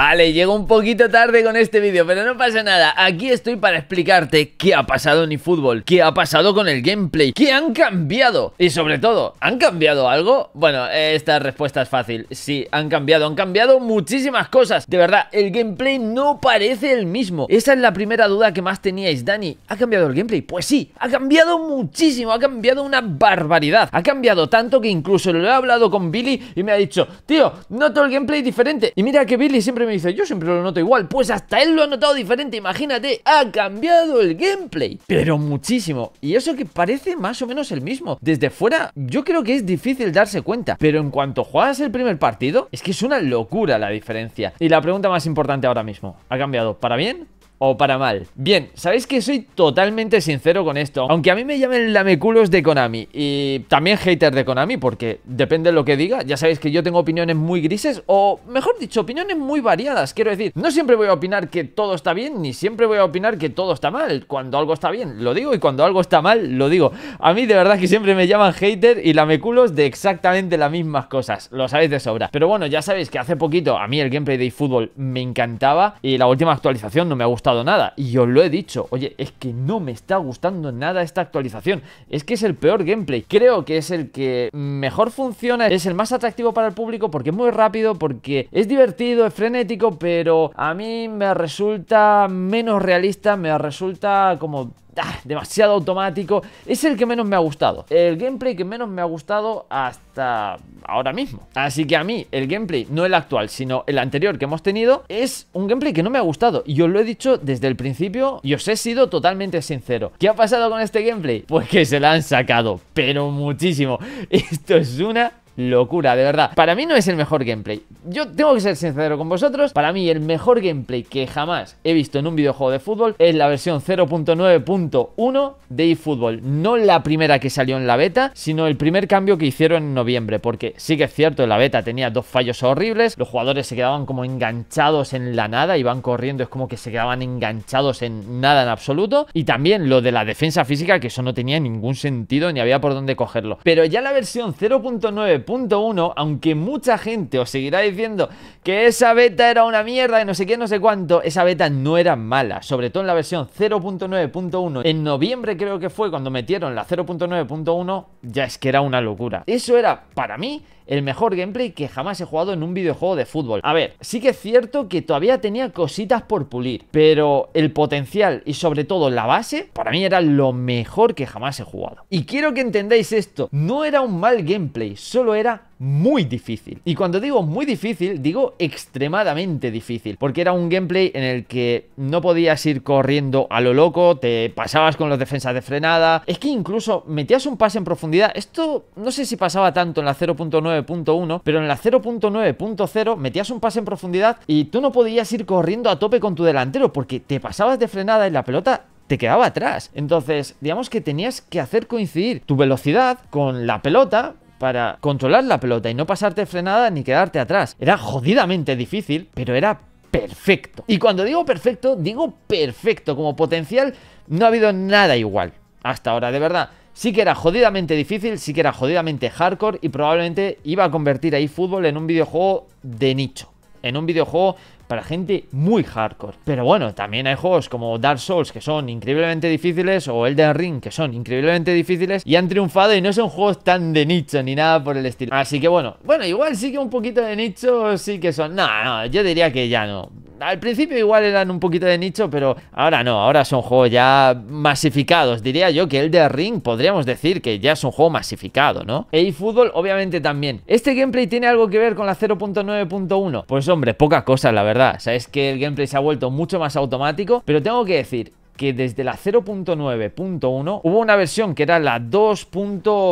Vale, llego un poquito tarde con este vídeo, pero no pasa nada. Aquí estoy para explicarte qué ha pasado en eFootball, qué ha pasado con el gameplay, qué han cambiado. Y sobre todo, ¿han cambiado algo? Bueno, esta respuesta es fácil. Sí, han cambiado. Han cambiado muchísimas cosas. De verdad, el gameplay no parece el mismo. Esa es la primera duda que más teníais, Dani. ¿Ha cambiado el gameplay? Pues sí, ha cambiado muchísimo. Ha cambiado una barbaridad. Ha cambiado tanto que incluso lo he hablado con Billy y me ha dicho, tío, noto el gameplay diferente. Y mira que Billy siempre me dice, yo siempre lo noto igual. Pues hasta él lo ha notado diferente, imagínate. Ha cambiado el gameplay. Pero muchísimo. Y eso que parece más o menos el mismo. Desde fuera, yo creo que es difícil darse cuenta. Pero en cuanto juegas el primer partido, es que es una locura la diferencia. Y la pregunta más importante ahora mismo, ¿ha cambiado para bien o para mal. Bien, sabéis que soy totalmente sincero con esto. Aunque a mí me llamen lameculos de Konami y también hater de Konami, porque depende de lo que diga, ya sabéis que yo tengo opiniones muy grises o, mejor dicho, opiniones muy variadas. Quiero decir, no siempre voy a opinar que todo está bien, ni siempre voy a opinar que todo está mal. Cuando algo está bien, lo digo, y cuando algo está mal, lo digo. A mí de verdad que siempre me llaman hater y lameculos de exactamente las mismas cosas. Lo sabéis de sobra. Pero bueno, ya sabéis que hace poquito a mí el gameplay de fútbol me encantaba y la última actualización no me ha gustado nada. Y os lo he dicho, oye, es que no me está gustando nada esta actualización. Es que es el peor gameplay. Creo que es el que mejor funciona, es el más atractivo para el público porque es muy rápido, porque es divertido, es frenético, pero a mí me resulta menos realista, me resulta como Ah, demasiado automático. Es el que menos me ha gustado. El gameplay que menos me ha gustado hasta ahora mismo. Así que a mí, el gameplay, no el actual, sino el anterior que hemos tenido, es un gameplay que no me ha gustado. Y os lo he dicho desde el principio y os he sido totalmente sincero. ¿Qué ha pasado con este gameplay? Pues que se la han sacado, pero muchísimo. Esto es una locura, de verdad. Para mí no es el mejor gameplay. Yo tengo que ser sincero con vosotros. Para mí el mejor gameplay que jamás he visto en un videojuego de fútbol es la versión 0.9.1 de eFootball. No la primera que salió en la beta, sino el primer cambio que hicieron en noviembre. Porque sí que es cierto, la beta tenía dos fallos horribles. Los jugadores se quedaban como enganchados en la nada. Iban corriendo, es como que se quedaban enganchados en nada en absoluto. Y también lo de la defensa física, que eso no tenía ningún sentido ni había por dónde cogerlo. Pero ya la versión 0.9 punto aunque mucha gente os seguirá diciendo que esa beta era una mierda y no sé qué, no sé cuánto, esa beta no era mala, sobre todo en la versión 0.9.1. En noviembre creo que fue cuando metieron la 0.9.1, ya es que era una locura. Eso era, para mí, el mejor gameplay que jamás he jugado en un videojuego de fútbol. A ver, sí que es cierto que todavía tenía cositas por pulir, pero el potencial y sobre todo la base, para mí era lo mejor que jamás he jugado. Y quiero que entendáis esto, no era un mal gameplay, solo era muy difícil. Y cuando digo muy difícil, digo extremadamente difícil, porque era un gameplay en el que no podías ir corriendo a lo loco, te pasabas con los defensas de frenada, es que incluso metías un pase en profundidad, esto no sé si pasaba tanto en la 0.9.1, pero en la 0.9.0 metías un pase en profundidad y tú no podías ir corriendo a tope con tu delantero porque te pasabas de frenada y la pelota te quedaba atrás. Entonces, digamos que tenías que hacer coincidir tu velocidad con la pelota para controlar la pelota y no pasarte frenada ni quedarte atrás. Era jodidamente difícil, pero era perfecto. Y cuando digo perfecto, digo perfecto. Como potencial no ha habido nada igual hasta ahora, de verdad. Sí que era jodidamente difícil, sí que era jodidamente hardcore y probablemente iba a convertir ahí fútbol en un videojuego de nicho. En un videojuego para gente muy hardcore. Pero bueno, también hay juegos como Dark Souls que son increíblemente difíciles o Elden Ring que son increíblemente difíciles y han triunfado y no son juegos tan de nicho ni nada por el estilo. Así que bueno, bueno, igual sí que un poquito de nicho sí que son. No, no, yo diría que ya no. Al principio igual eran un poquito de nicho, pero ahora no, ahora son juegos ya masificados. Diría yo que Elden Ring podríamos decir que ya es un juego masificado, ¿no? E fútbol obviamente también. ¿Este gameplay tiene algo que ver con la 0.9.1? Pues hombre, poca cosa, la verdad. O sea, es que el gameplay se ha vuelto mucho más automático, pero tengo que decir, que desde la 0.9.1 hubo una versión que era la 2.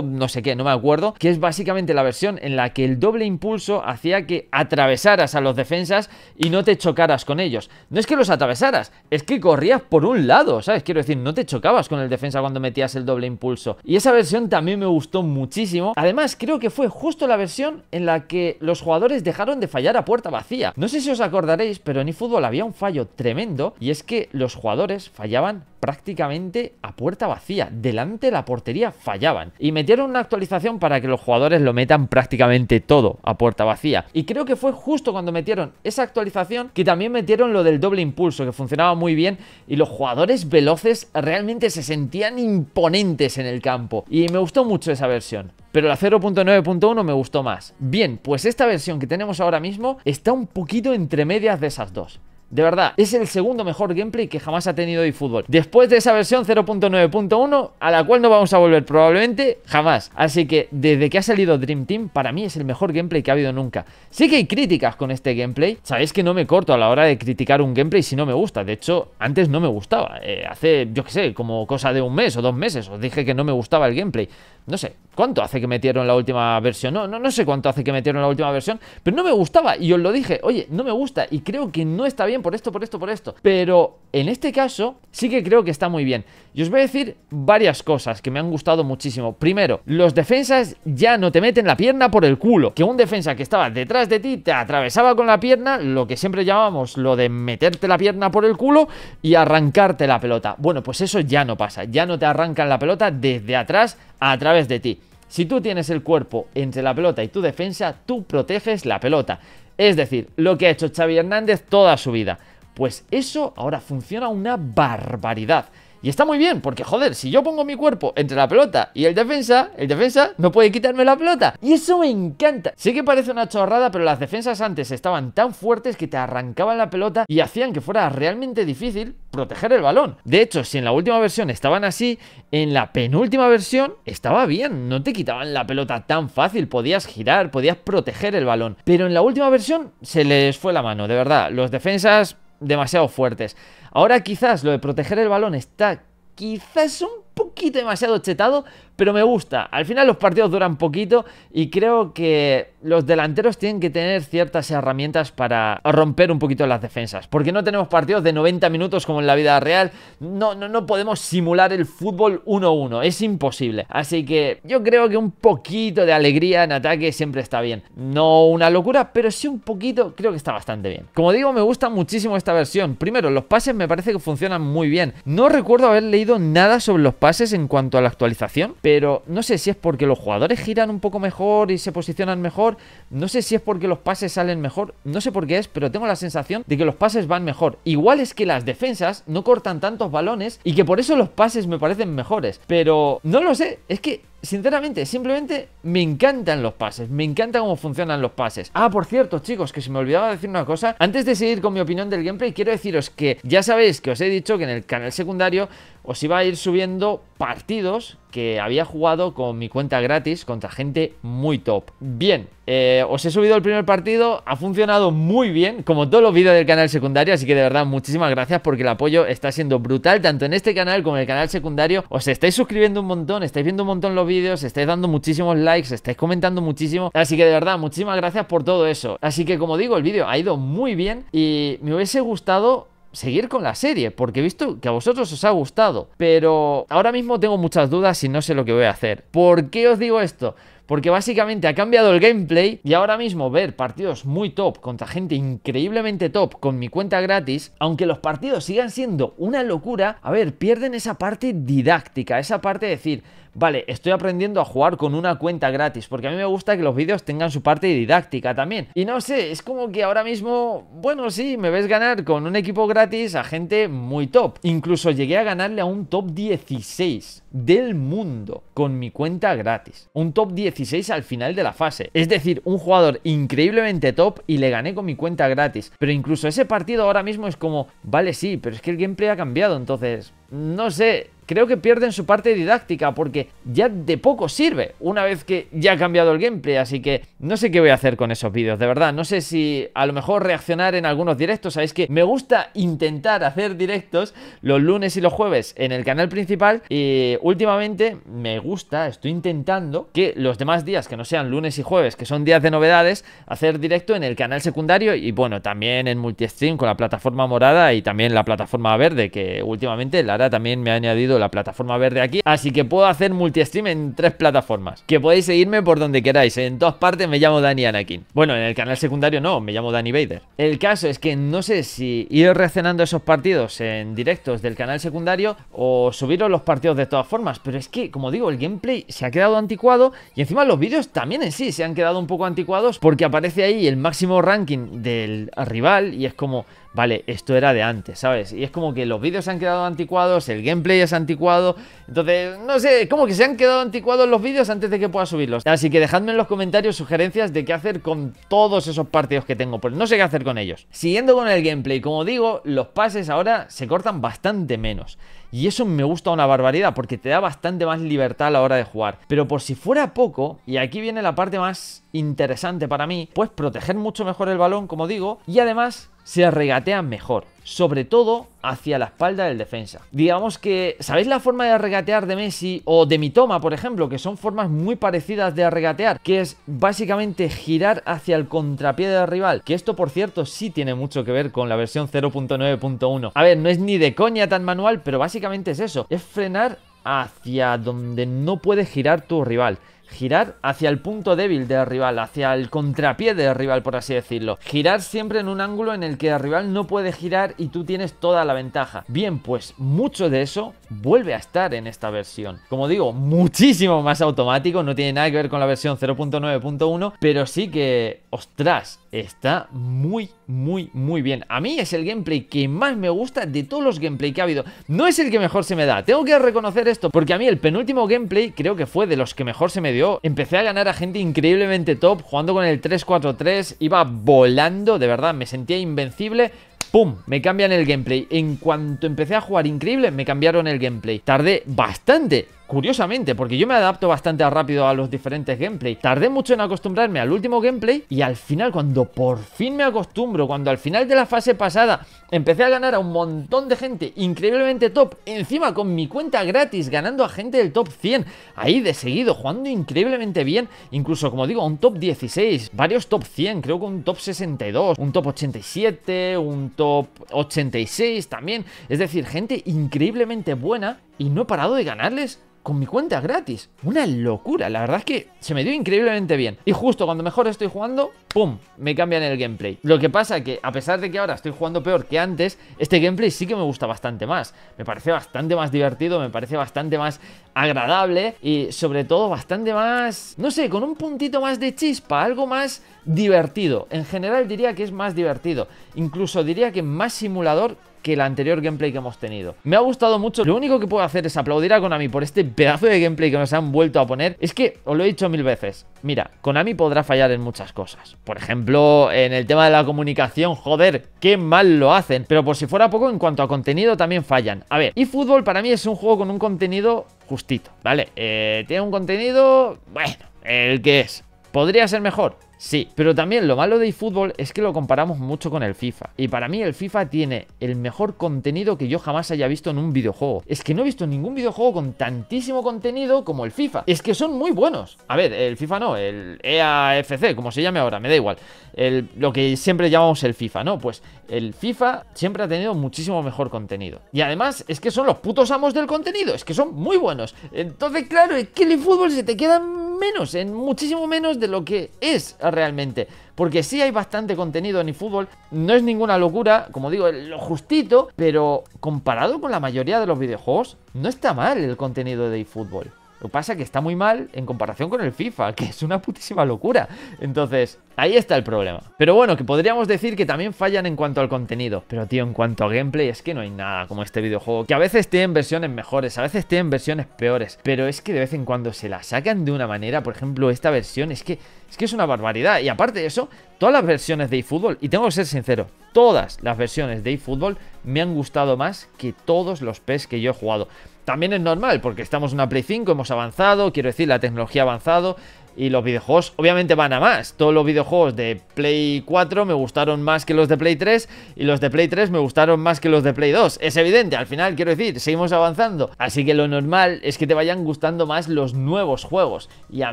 no sé qué, no me acuerdo, que es básicamente la versión en la que el doble impulso hacía que atravesaras a los defensas y no te chocaras con ellos. No es que los atravesaras, es que corrías por un lado, ¿sabes? Quiero decir, no te chocabas con el defensa cuando metías el doble impulso. Y esa versión también me gustó muchísimo. Además, creo que fue justo la versión en la que los jugadores dejaron de fallar a puerta vacía. No sé si os acordaréis, pero en eFootball había un fallo tremendo y es que los jugadores fallaron fallaban prácticamente a puerta vacía. Delante de la portería fallaban. Y metieron una actualización para que los jugadores lo metan prácticamente todo a puerta vacía. Y creo que fue justo cuando metieron esa actualización que también metieron lo del doble impulso, que funcionaba muy bien. Y los jugadores veloces realmente se sentían imponentes en el campo. Y me gustó mucho esa versión pero la 0.9.1 me gustó más. Bien, pues esta versión que tenemos ahora mismo está un poquito entre medias de esas dos. De verdad, es el segundo mejor gameplay que jamás ha tenido fútbol. Después de esa versión 0.9.1, a la cual no vamos a volver probablemente jamás. Así que desde que ha salido Dream Team, para mí es el mejor gameplay que ha habido nunca. Sí que hay críticas con este gameplay. Sabéis que no me corto a la hora de criticar un gameplay si no me gusta. De hecho, antes no me gustaba. Eh, hace, yo qué sé, como cosa de un mes o dos meses os dije que no me gustaba el gameplay. No sé, ¿cuánto hace que metieron la última versión? No, no, sé cuánto hace que metieron la última versión, pero no me gustaba. Y os lo dije, oye, no me gusta y creo que no está bien por esto, por esto, por esto. Pero en este caso sí que creo que está muy bien. Y os voy a decir varias cosas que me han gustado muchísimo. Primero, los defensas ya no te meten la pierna por el culo. Que un defensa que estaba detrás de ti te atravesaba con la pierna, lo que siempre llamamos lo de meterte la pierna por el culo y arrancarte la pelota. Bueno, pues eso ya no pasa. Ya no te arrancan la pelota desde atrás a través de ti. Si tú tienes el cuerpo entre la pelota y tu defensa, tú proteges la pelota. Es decir, lo que ha hecho Xavi Hernández toda su vida. Pues eso ahora funciona una barbaridad. Y está muy bien, porque joder, si yo pongo mi cuerpo entre la pelota y el defensa, el defensa no puede quitarme la pelota. Y eso me encanta. Sé que parece una chorrada, pero las defensas antes estaban tan fuertes que te arrancaban la pelota y hacían que fuera realmente difícil proteger el balón. De hecho, si en la última versión estaban así, en la penúltima versión estaba bien, no te quitaban la pelota tan fácil, podías girar, podías proteger el balón. Pero en la última versión se les fue la mano, de verdad. Los defensas demasiado fuertes. Ahora quizás lo de proteger el balón está quizás un poquito demasiado chetado, pero me gusta. Al final los partidos duran poquito y creo que los delanteros tienen que tener ciertas herramientas para romper un poquito las defensas, porque no tenemos partidos de 90 minutos como en la vida real, no, no, no podemos simular el fútbol 1-1, es imposible. Así que yo creo que un poquito de alegría en ataque siempre está bien. No una locura, pero sí un poquito creo que está bastante bien. Como digo, me gusta muchísimo esta versión. Primero, los pases me parece que funcionan muy bien. No recuerdo haber leído nada sobre los pases pases en cuanto a la actualización, pero no sé si es porque los jugadores giran un poco mejor y se posicionan mejor, no sé si es porque los pases salen mejor, no sé por qué es, pero tengo la sensación de que los pases van mejor. Igual es que las defensas no cortan tantos balones y que por eso los pases me parecen mejores, pero no lo sé, es que sinceramente, simplemente me encantan los pases, me encanta cómo funcionan los pases. Ah, por cierto, chicos, que se me olvidaba decir una cosa. Antes de seguir con mi opinión del gameplay, quiero deciros que ya sabéis que os he dicho que en el canal secundario os iba a ir subiendo partidos que había jugado con mi cuenta gratis contra gente muy top. Bien, eh, os he subido el primer partido, ha funcionado muy bien, como todos los vídeos del canal secundario, así que de verdad muchísimas gracias porque el apoyo está siendo brutal, tanto en este canal como en el canal secundario. Os estáis suscribiendo un montón, estáis viendo un montón los vídeos, estáis dando muchísimos likes, estáis comentando muchísimo, así que de verdad muchísimas gracias por todo eso. Así que como digo, el vídeo ha ido muy bien y me hubiese gustado seguir con la serie, porque he visto que a vosotros os ha gustado, pero ahora mismo tengo muchas dudas y no sé lo que voy a hacer. ¿Por qué os digo esto? porque básicamente ha cambiado el gameplay y ahora mismo ver partidos muy top contra gente increíblemente top con mi cuenta gratis, aunque los partidos sigan siendo una locura, a ver, pierden esa parte didáctica, esa parte de decir, vale, estoy aprendiendo a jugar con una cuenta gratis, porque a mí me gusta que los vídeos tengan su parte didáctica también. Y no sé, es como que ahora mismo, bueno, sí, me ves ganar con un equipo gratis a gente muy top. Incluso llegué a ganarle a un top 16 del mundo con mi cuenta gratis. Un top 16 16 al final de la fase. Es decir, un jugador increíblemente top y le gané con mi cuenta gratis. Pero incluso ese partido ahora mismo es como, vale sí, pero es que el gameplay ha cambiado, entonces no sé, creo que pierden su parte didáctica porque ya de poco sirve una vez que ya ha cambiado el gameplay, así que no sé qué voy a hacer con esos vídeos, de verdad, no sé si a lo mejor reaccionar en algunos directos, sabéis que me gusta intentar hacer directos los lunes y los jueves en el canal principal y últimamente me gusta, estoy intentando que los demás días que no sean lunes y jueves, que son días de novedades, hacer directo en el canal secundario y bueno, también en multistream con la plataforma morada y también la plataforma verde que últimamente la también me ha añadido la plataforma verde aquí, así que puedo hacer multi-stream en tres plataformas. Que podéis seguirme por donde queráis, en todas partes me llamo Dani Anakin. Bueno, en el canal secundario no, me llamo Dani Vader. El caso es que no sé si ir reaccionando esos partidos en directos del canal secundario o subiros los partidos de todas formas, pero es que, como digo, el gameplay se ha quedado anticuado y encima los vídeos también en sí se han quedado un poco anticuados porque aparece ahí el máximo ranking del rival y es como, vale, esto era de antes, ¿sabes? Y es como que los vídeos se han quedado anticuados, el gameplay es anticuado, entonces, no sé, como que se han quedado anticuados los vídeos antes de que pueda subirlos. Así que dejadme en los comentarios sugerencias de qué hacer con todos esos partidos que tengo, pues no sé qué hacer con ellos. Siguiendo con el gameplay, como digo, los pases ahora se cortan bastante menos. Y eso me gusta una barbaridad porque te da bastante más libertad a la hora de jugar. Pero por si fuera poco, y aquí viene la parte más interesante para mí, pues proteger mucho mejor el balón, como digo, y además se regatean mejor, sobre todo hacia la espalda del defensa. Digamos que, ¿sabéis la forma de regatear de Messi o de Mitoma, por ejemplo? Que son formas muy parecidas de regatear, que es básicamente girar hacia el contrapié del rival, que esto por cierto sí tiene mucho que ver con la versión 0.9.1. A ver, no es ni de coña tan manual, pero básicamente es eso, es frenar hacia donde no puede girar tu rival girar hacia el punto débil del rival, hacia el contrapié del rival, por así decirlo. Girar siempre en un ángulo en el que el rival no puede girar y tú tienes toda la ventaja. Bien, pues mucho de eso vuelve a estar en esta versión. Como digo, muchísimo más automático, no tiene nada que ver con la versión 0.9.1, pero sí que, ostras, está muy, muy, muy bien. A mí es el gameplay que más me gusta de todos los gameplay que ha habido. No es el que mejor se me da, tengo que reconocer esto, porque a mí el penúltimo gameplay creo que fue de los que mejor se me dio. Empecé a ganar a gente increíblemente top, jugando con el 3-4-3, iba volando, de verdad, me sentía invencible, ¡Pum! Me cambian el gameplay. En cuanto empecé a jugar increíble, me cambiaron el gameplay. Tardé bastante Curiosamente, porque yo me adapto bastante rápido a los diferentes gameplays. Tardé mucho en acostumbrarme al último gameplay y al final, cuando por fin me acostumbro, cuando al final de la fase pasada empecé a ganar a un montón de gente increíblemente top, encima con mi cuenta gratis, ganando a gente del top 100, ahí de seguido, jugando increíblemente bien, incluso como digo, un top 16, varios top 100, creo que un top 62, un top 87, un top 86 también, es decir, gente increíblemente buena y no he parado de ganarles con mi cuenta gratis. Una locura, la verdad es que se me dio increíblemente bien. Y justo cuando mejor estoy jugando, ¡pum! Me cambian el gameplay. Lo que pasa que, a pesar de que ahora estoy jugando peor que antes, este gameplay sí que me gusta bastante más. Me parece bastante más divertido, me parece bastante más agradable y sobre todo bastante más, no sé, con un puntito más de chispa, algo más divertido. En general diría que es más divertido. Incluso diría que más simulador que el anterior gameplay que hemos tenido. Me ha gustado mucho. Lo único que puedo hacer es aplaudir a Konami por este pedazo de gameplay que nos han vuelto a poner. Es que, os lo he dicho mil veces, mira, Konami podrá fallar en muchas cosas. Por ejemplo, en el tema de la comunicación, joder, qué mal lo hacen. Pero por si fuera poco, en cuanto a contenido también fallan. A ver, y fútbol para mí es un juego con un contenido justito, ¿vale? Eh, tiene un contenido, bueno, el que es. ¿Podría ser mejor? Sí, pero también lo malo de eFootball es que lo comparamos mucho con el FIFA. Y para mí el FIFA tiene el mejor contenido que yo jamás haya visto en un videojuego. Es que no he visto ningún videojuego con tantísimo contenido como el FIFA. Es que son muy buenos. A ver, el FIFA no, el EAFC, como se llame ahora, me da igual. El, lo que siempre llamamos el FIFA, ¿no? Pues el FIFA siempre ha tenido muchísimo mejor contenido. Y además es que son los putos amos del contenido, es que son muy buenos. Entonces, claro, es que el eFootball se te queda menos, en muchísimo menos de lo que es realmente. Porque sí hay bastante contenido en eFootball, no es ninguna locura, como digo, lo justito, pero comparado con la mayoría de los videojuegos, no está mal el contenido de eFootball. Lo que pasa es que está muy mal en comparación con el FIFA, que es una putísima locura. Entonces, ahí está el problema. Pero bueno, que podríamos decir que también fallan en cuanto al contenido. Pero tío, en cuanto a gameplay, es que no hay nada como este videojuego. Que a veces tienen versiones mejores, a veces tienen versiones peores. Pero es que de vez en cuando se la sacan de una manera. Por ejemplo, esta versión es que es, que es una barbaridad. Y aparte de eso, todas las versiones de eFootball, y tengo que ser sincero, todas las versiones de eFootball me han gustado más que todos los PES que yo he jugado. También es normal, porque estamos en una Play 5, hemos avanzado, quiero decir, la tecnología ha avanzado, y los videojuegos obviamente van a más. Todos los videojuegos de Play 4 me gustaron más que los de Play 3 y los de Play 3 me gustaron más que los de Play 2. Es evidente, al final quiero decir, seguimos avanzando. Así que lo normal es que te vayan gustando más los nuevos juegos. Y a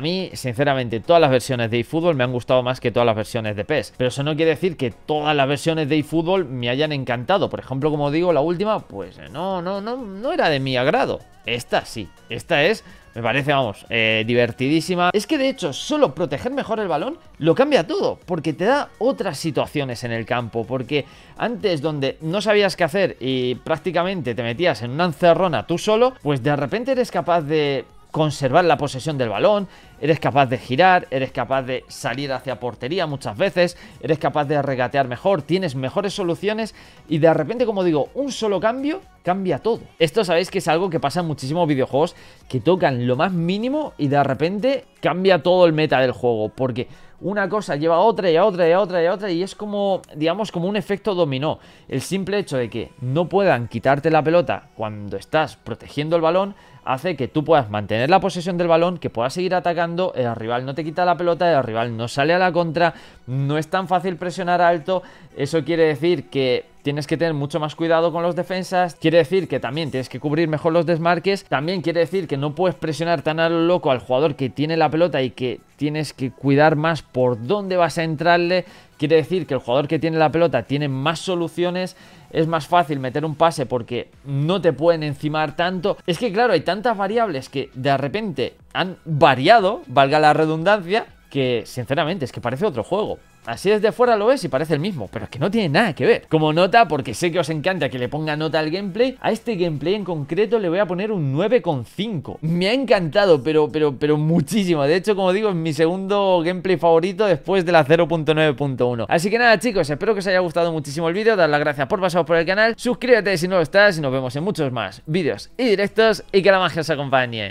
mí, sinceramente, todas las versiones de eFootball me han gustado más que todas las versiones de PES. Pero eso no quiere decir que todas las versiones de eFootball me hayan encantado. Por ejemplo, como digo, la última, pues no, no, no, no era de mi agrado. Esta sí, esta es, me parece, vamos, eh, divertidísima. Es que de hecho, solo proteger mejor el balón lo cambia todo, porque te da otras situaciones en el campo, porque antes donde no sabías qué hacer y prácticamente te metías en una encerrona tú solo, pues de repente eres capaz de conservar la posesión del balón, eres capaz de girar, eres capaz de salir hacia portería muchas veces, eres capaz de regatear mejor, tienes mejores soluciones y de repente, como digo, un solo cambio cambia todo. Esto sabéis que es algo que pasa en muchísimos videojuegos que tocan lo más mínimo y de repente cambia todo el meta del juego, porque una cosa lleva a otra y a otra y a otra y a otra y es como, digamos, como un efecto dominó. El simple hecho de que no puedan quitarte la pelota cuando estás protegiendo el balón hace que tú puedas mantener la posesión del balón, que puedas seguir atacando, el rival no te quita la pelota, el rival no sale a la contra, no es tan fácil presionar alto. Eso quiere decir que tienes que tener mucho más cuidado con los defensas. Quiere decir que también tienes que cubrir mejor los desmarques. También quiere decir que no puedes presionar tan a lo loco al jugador que tiene la pelota y que tienes que cuidar más por dónde vas a entrarle. Quiere decir que el jugador que tiene la pelota tiene más soluciones. Es más fácil meter un pase porque no te pueden encimar tanto. Es que claro, hay tantas variables que de repente han variado, valga la redundancia, que, sinceramente, es que parece otro juego. Así desde fuera lo ves y parece el mismo, pero es que no tiene nada que ver. Como nota, porque sé que os encanta que le ponga nota al gameplay, a este gameplay en concreto le voy a poner un 9,5. Me ha encantado, pero, pero, pero muchísimo. De hecho, como digo, es mi segundo gameplay favorito después de la 0.9.1. Así que nada, chicos, espero que os haya gustado muchísimo el vídeo. Dar las gracias por pasaros por el canal. Suscríbete si no lo estás y nos vemos en muchos más vídeos y directos y que la magia os acompañe.